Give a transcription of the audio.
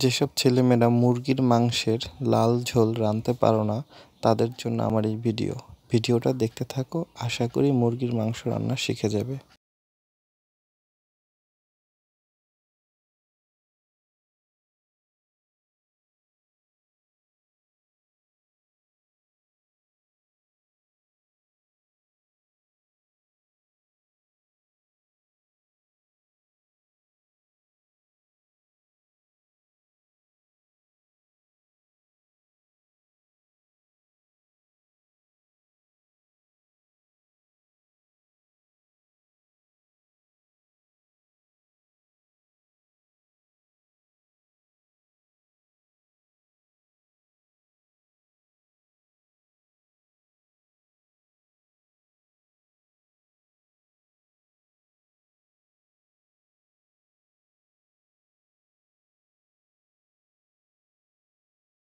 যেসব ছেলেমেয়েরা মুরগির মাংসের লাল ঝোল রাঁধতে পারো না তাদের জন্য আমার এই ভিডিও ভিডিওটা দেখতে থাকো আশা করি মুরগির মাংস রান্না শিখে যাবে